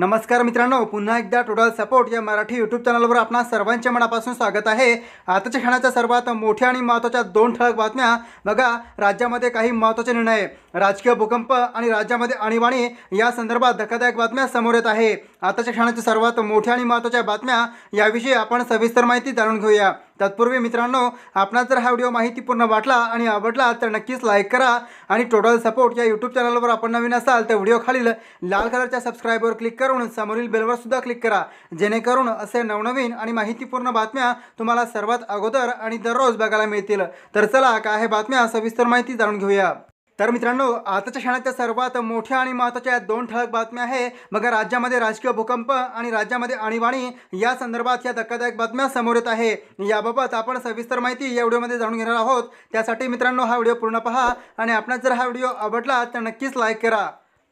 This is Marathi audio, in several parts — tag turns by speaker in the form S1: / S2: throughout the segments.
S1: नमस्कार मित्रांनो पुन्हा एकदा टोटल सपोर्ट या मराठी यूट्यूब चॅनलवर आपणा सर्वांच्या मनापासून स्वागत आहे आताच्या क्षणाच्या सर्वात मोठ्या आणि महत्त्वाच्या दोन ठळक बातम्या बघा राज्यामध्ये काही महत्त्वाचे निर्णय राजकीय भूकंप आणि राज्यामध्ये आणीबाणी या संदर्भात धक्कादायक बातम्या समोर येत आहे आताच्या क्षणाच्या सर्वात मोठ्या आणि महत्त्वाच्या बातम्या याविषयी आपण सविस्तर माहिती जाणून घेऊया तत्पूर्वी मित्रांनो आपणा जर हा व्हिडिओ माहितीपूर्ण वाटला आणि आवडला तर नक्कीच लाईक करा आणि टोटल सपोर्ट या यूट्यूब चॅनलवर आपण नवीन असाल तर व्हिडिओ खालील लाल कलरच्या सबस्क्राईबवर क्लिक करून समोरील बेलवर सुद्धा क्लिक करा जेणेकरून असे नवनवीन आणि माहितीपूर्ण बातम्या तुम्हाला सर्वात अगोदर आणि दररोज बघायला मिळतील तर चला काय हे बातम्या सविस्तर माहिती जाणून घेऊया तर मित्रांनो आताच्या क्षणाच्या सर्वात मोठ्या आणि महत्त्वाच्या दोन ठळक बातम्या आहे मग राज्यामध्ये राजकीय भूकंप आणि राज्यामध्ये आणीबाणी या संदर्भात या धक्कादायक बातम्या समोर येत आहे याबाबत आपण सविस्तर माहिती या व्हिडिओमध्ये जाणून घेणार आहोत त्यासाठी मित्रांनो हा व्हिडिओ पूर्ण पहा आणि आपल्याला जर हा व्हिडिओ आवडला तर नक्कीच लाईक करा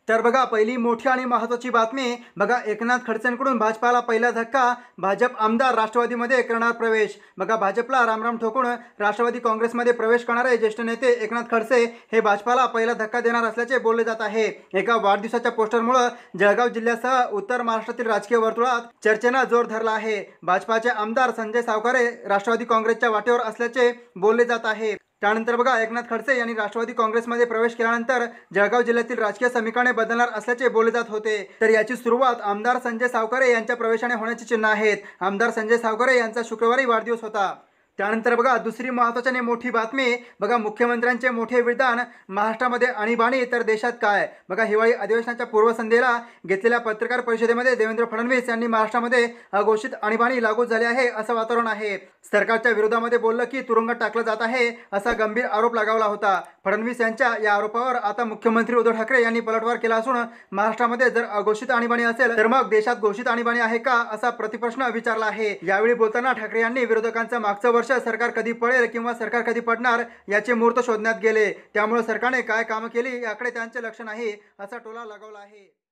S1: तर बघा पहिली मोठी आणि महत्त्वाची बातमी बघा एकनाथ खडसेंकडून भाजपाला पहिला धक्का भाजप आमदार राष्ट्रवादीमध्ये करणार प्रवेश बघा भाजपला रामराम ठोकून राष्ट्रवादी काँग्रेसमध्ये प्रवेश करणारे ज्येष्ठ नेते एकनाथ खडसे हे भाजपाला पहिला धक्का देणार असल्याचे बोलले जात आहे एका वाढदिवसाच्या पोस्टरमुळे जळगाव जिल्ह्यासह उत्तर महाराष्ट्रातील राजकीय वर्तुळात चर्चेनं जोर धरला आहे भाजपाचे आमदार संजय सावकारे राष्ट्रवादी काँग्रेसच्या वाटेवर असल्याचे बोलले जात आहे त्यानंतर बघा एकनाथ खडसे यांनी राष्ट्रवादी काँग्रेसमध्ये प्रवेश केल्यानंतर जळगाव जिल्ह्यातील राजकीय समीकरणे बदलणार असल्याचे बोलले जात होते तर याची सुरुवात आमदार संजय सावकारे यांच्या प्रवेशाने होण्याची चिन्ह आहेत आमदार संजय सावकारे यांचा शुक्रवारी वाढदिवस होता त्यानंतर बघा दुसरी महत्त्वाची मोठी बातमी बघा मुख्यमंत्र्यांचे मोठे विधान महाराष्ट्रामध्ये आणीबाणी तर देशात काय बघा हिवाळी अधिवेशनाच्या पूर्वसंध्येला घेतलेल्या पत्रकार परिषदेमध्ये देवेंद्र फडणवीस यांनी महाराष्ट्रामध्ये अघोषित आणीबाणी लागू झाली आहे असं वातावरण आहे सरकारच्या विरोधामध्ये बोललं की तुरुंगात टाकलं जात आहे असा गंभीर आरोप लगावला होता फडणवीस यांच्या या आरोपावर आता मुख्यमंत्री उद्धव ठाकरे यांनी पलटवार केला असून महाराष्ट्रामध्ये जर अघोषित आणीबाणी असेल तर मग देशात घोषित आणीबाणी आहे का असा प्रतिप्रश्न विचारला आहे यावेळी बोलताना ठाकरे यांनी विरोधकांचा मागचं वर्ष सरकार कधी पडेल किंवा सरकार कधी पडणार याचे मुहूर्त शोधण्यात गेले त्यामुळे सरकारने काय कामं केली याकडे त्यांचे लक्ष नाही असा टोला लगावला आहे